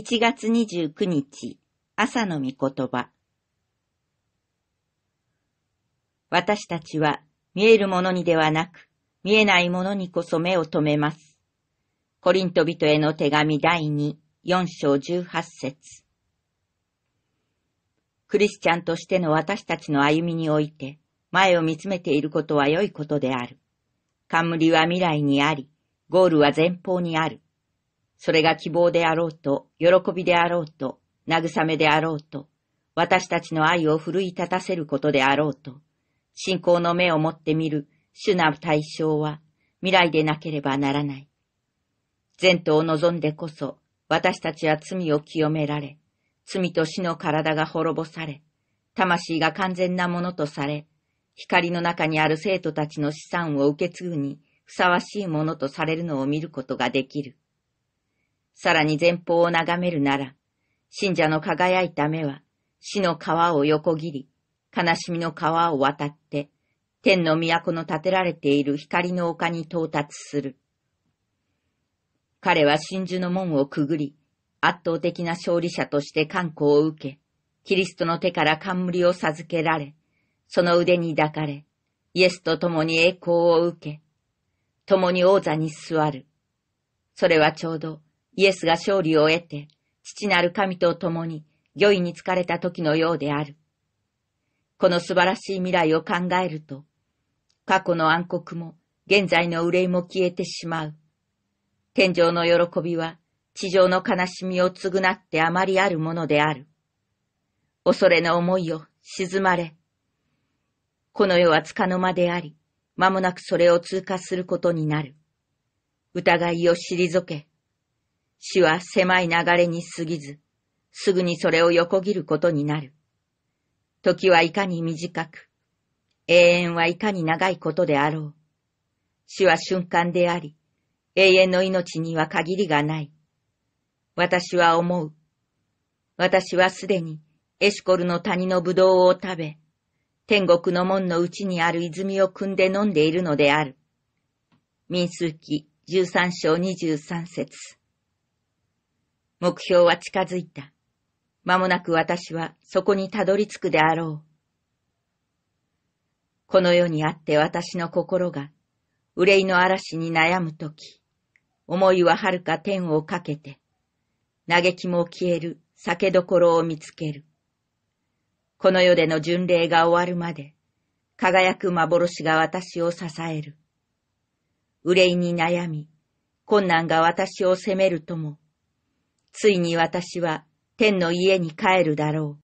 1月29日、朝の御言葉。私たちは見えるものにではなく、見えないものにこそ目を留めます。コリント人への手紙第2、4章18節。クリスチャンとしての私たちの歩みにおいて、前を見つめていることは良いことである。冠は未来にあり、ゴールは前方にある。それが希望であろうと、喜びであろうと、慰めであろうと、私たちの愛を奮い立たせることであろうと、信仰の目を持って見る主な対象は未来でなければならない。前途を望んでこそ、私たちは罪を清められ、罪と死の体が滅ぼされ、魂が完全なものとされ、光の中にある生徒たちの資産を受け継ぐにふさわしいものとされるのを見ることができる。さらに前方を眺めるなら、信者の輝いた目は、死の川を横切り、悲しみの川を渡って、天の都の建てられている光の丘に到達する。彼は真珠の門をくぐり、圧倒的な勝利者として観光を受け、キリストの手から冠を授けられ、その腕に抱かれ、イエスと共に栄光を受け、共に王座に座る。それはちょうど、イエスが勝利を得て、父なる神と共に、御意に疲れた時のようである。この素晴らしい未来を考えると、過去の暗黒も、現在の憂いも消えてしまう。天上の喜びは、地上の悲しみを償ってあまりあるものである。恐れの思いを沈まれ。この世はつかの間であり、間もなくそれを通過することになる。疑いを退け、死は狭い流れに過ぎず、すぐにそれを横切ることになる。時はいかに短く、永遠はいかに長いことであろう。死は瞬間であり、永遠の命には限りがない。私は思う。私はすでにエシコルの谷のぶどうを食べ、天国の門の内にある泉を汲んで飲んでいるのである。民数記十三章二十三節。目標は近づいた。間もなく私はそこにたどり着くであろう。この世にあって私の心が憂いの嵐に悩むとき、思いは遥か天をかけて、嘆きも消える酒どころを見つける。この世での巡礼が終わるまで、輝く幻が私を支える。憂いに悩み、困難が私を責めるとも、ついに私は天の家に帰るだろう。